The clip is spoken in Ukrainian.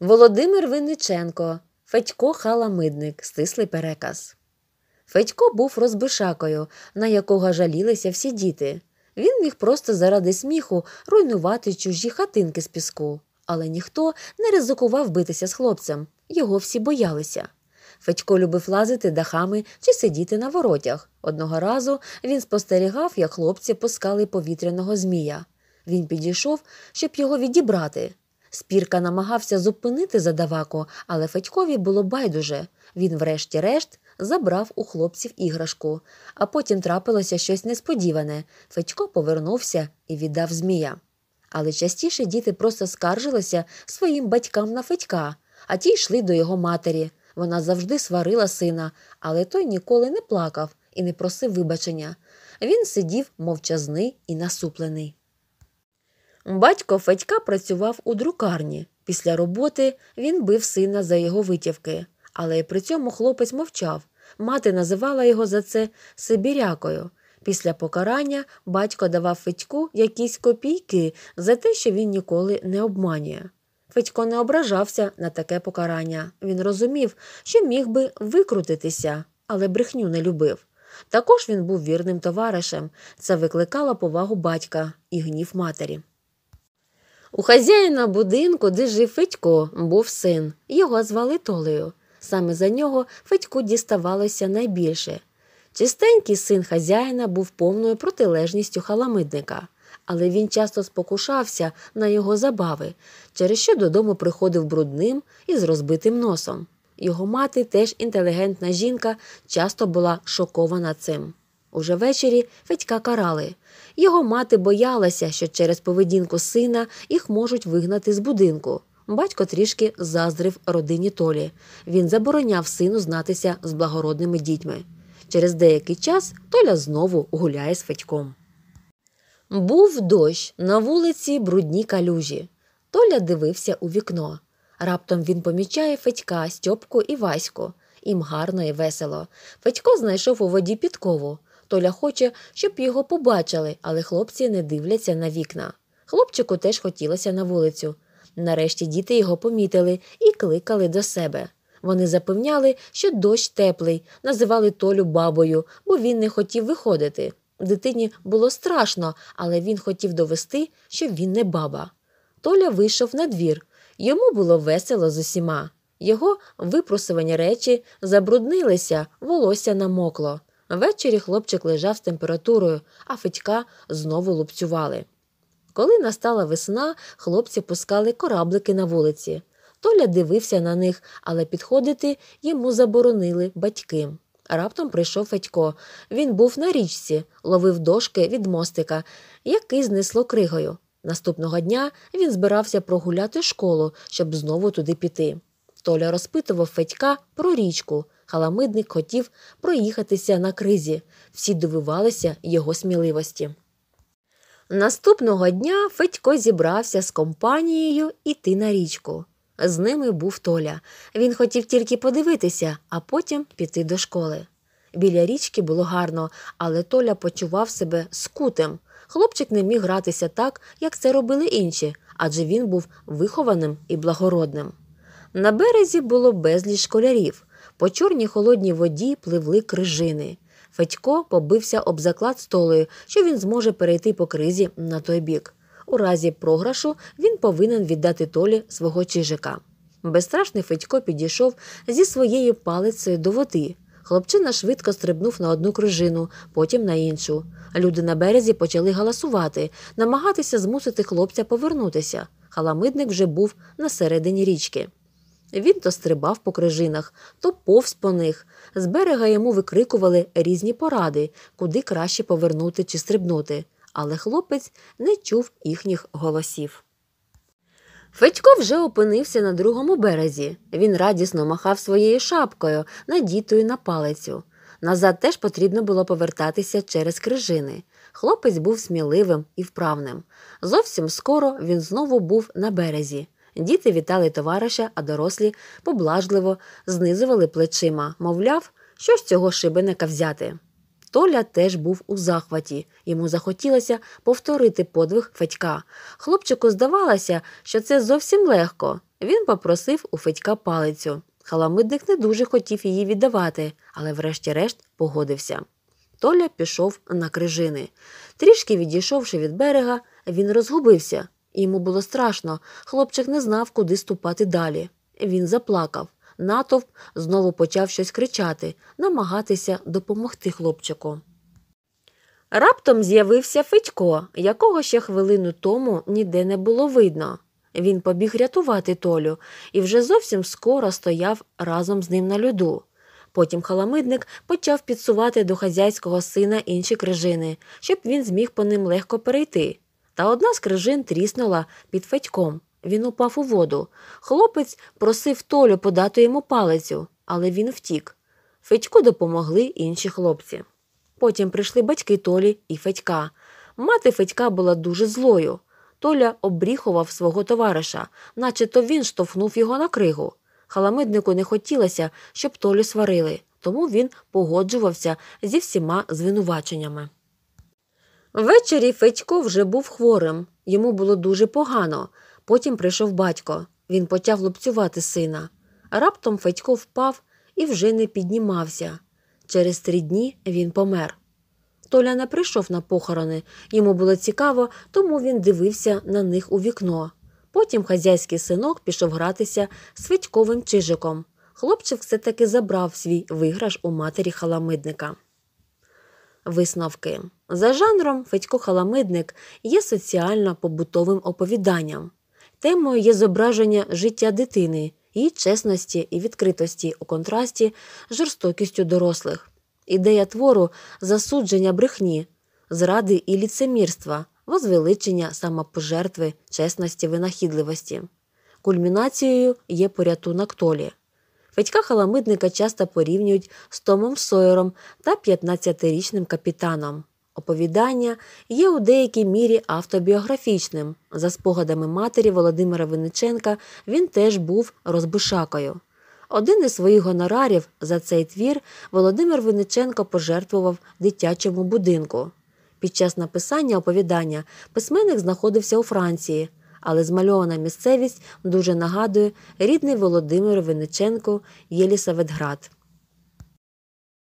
Володимир Винниченко, Федько Халамидник, стислий переказ. Федько був розбишакою, на якого жалілися всі діти. Він міг просто заради сміху руйнувати чужі хатинки з піску, але ніхто не ризикував битися з хлопцем, його всі боялися. Федько любив лазити дахами чи сидіти на воротях. Одного разу він спостерігав, як хлопці пускали повітряного змія. Він підійшов, щоб його відібрати, Спірка намагався зупинити задавако, але Федькові було байдуже. Він, врешті-решт, забрав у хлопців іграшку, а потім трапилося щось несподіване. Федько повернувся і віддав змія. Але частіше діти просто скаржилися своїм батькам на Федька, а ті йшли до його матері. Вона завжди сварила сина, але той ніколи не плакав і не просив вибачення. Він сидів мовчазний і насуплений. Батько Федька працював у друкарні. Після роботи він бив сина за його витівки, але й при цьому хлопець мовчав. Мати називала його за це Сибірякою. Після покарання батько давав Федьку якісь копійки за те, що він ніколи не обманює. Федько не ображався на таке покарання. Він розумів, що міг би викрутитися, але брехню не любив. Також він був вірним товаришем. Це викликало повагу батька і гнів матері. У хазяїна будинку, де жив Федько, був син. Його звали Толею. Саме за нього Федьку діставалося найбільше. Чистенький син хазяїна був повною протилежністю халамидника, але він часто спокушався на його забави, через що додому приходив брудним і з розбитим носом. Його мати, теж інтелігентна жінка, часто була шокована цим. Уже ввечері Федька карали. Його мати боялася, що через поведінку сина їх можуть вигнати з будинку. Батько трішки заздрив родині Толі. Він забороняв сину знатися з благородними дітьми. Через деякий час Толя знову гуляє з Федьком. Був дощ на вулиці брудні калюжі. Толя дивився у вікно. Раптом він помічає Федька, Стьопку і Ваську. Їм гарно і весело. Федько знайшов у воді підкову. Толя хоче, щоб його побачили, але хлопці не дивляться на вікна. Хлопчику теж хотілося на вулицю. Нарешті діти його помітили і кликали до себе. Вони запевняли, що дощ теплий, називали Толю бабою, бо він не хотів виходити. Дитині було страшно, але він хотів довести, що він не баба. Толя вийшов на двір. Йому було весело з усіма. Його випросувані речі забруднилися, волосся намокло. Ввечері хлопчик лежав з температурою, а Федька знову лупцювали. Коли настала весна, хлопці пускали кораблики на вулиці. Толя дивився на них, але підходити йому заборонили батьки. Раптом прийшов Федько. Він був на річці, ловив дошки від мостика, який знесло кригою. Наступного дня він збирався прогуляти школу, щоб знову туди піти. Толя розпитував Федька про річку халамидник хотів проїхатися на кризі, всі дивувалися його сміливості. Наступного дня Федько зібрався з компанією іти на річку. З ними був Толя. Він хотів тільки подивитися, а потім піти до школи. Біля річки було гарно, але Толя почував себе скутим. Хлопчик не міг гратися так, як це робили інші, адже він був вихованим і благородним. На березі було безліч школярів. По чорній холодній воді пливли крижини. Федько побився об заклад столою, що він зможе перейти по кризі на той бік. У разі програшу він повинен віддати толі свого чижика. Безстрашний Федько підійшов зі своєю палицею до води. Хлопчина швидко стрибнув на одну крижину, потім на іншу. Люди на березі почали галасувати, намагатися змусити хлопця повернутися. Халамидник вже був на середині річки. Він то стрибав по крижинах, то повз по них. З берега йому викрикували різні поради, куди краще повернути чи стрибнути, але хлопець не чув їхніх голосів. Федько вже опинився на другому березі. Він радісно махав своєю шапкою, надітою на палицю. Назад теж потрібно було повертатися через крижини. Хлопець був сміливим і вправним. Зовсім скоро він знову був на березі. Діти вітали товариша, а дорослі поблажливо знизували плечима, мовляв, що з цього шибеника взяти. Толя теж був у захваті, йому захотілося повторити подвиг Федька. Хлопчику здавалося, що це зовсім легко. Він попросив у Федька палицю. Халамидник не дуже хотів її віддавати, але, врешті-решт, погодився. Толя пішов на крижини. Трішки відійшовши від берега, він розгубився. Йому було страшно, хлопчик не знав, куди ступати далі. Він заплакав. Натовп знову почав щось кричати, намагатися допомогти хлопчику. Раптом з'явився Федько, якого ще хвилину тому ніде не було видно. Він побіг рятувати Толю і вже зовсім скоро стояв разом з ним на льоду. Потім халамидник почав підсувати до хазяйського сина інші крижини, щоб він зміг по ним легко перейти та одна з крижин тріснула під федьком. Він упав у воду. Хлопець просив Толю подати йому палицю, але він втік. Федьку допомогли інші хлопці. Потім прийшли батьки Толі і Федька. Мати Федька була дуже злою. Толя обріхував свого товариша, наче то він штовхнув його на кригу. Халамиднику не хотілося, щоб Толю сварили, тому він погоджувався зі всіма звинуваченнями. Ввечері Федько вже був хворим, йому було дуже погано. Потім прийшов батько. Він почав лупцювати сина. Раптом Федько впав і вже не піднімався. Через три дні він помер. Толя не прийшов на похорони, йому було цікаво, тому він дивився на них у вікно. Потім хазяйський синок пішов гратися з Федьковим чижиком. Хлопчик все таки забрав свій виграш у матері халамидника. Висновки за жанром Федько Халамидник є соціально побутовим оповіданням. Темою є зображення життя дитини, її чесності і відкритості у контрасті з жорстокістю дорослих. Ідея твору засудження брехні, зради і ліцемірства, возвеличення самопожертви, чесності, винахідливості. Кульмінацією є порятунок толі. Федька халамидника часто порівнюють з Томом Сойером та 15-річним капітаном. Оповідання є у деякій мірі автобіографічним. За спогадами матері Володимира Винниченка він теж був розбишакою. Один із своїх гонорарів за цей твір Володимир Винниченко пожертвував дитячому будинку. Під час написання оповідання письменник знаходився у Франції, але змальована місцевість дуже нагадує рідний Володимир Винниченко Єлісаветград.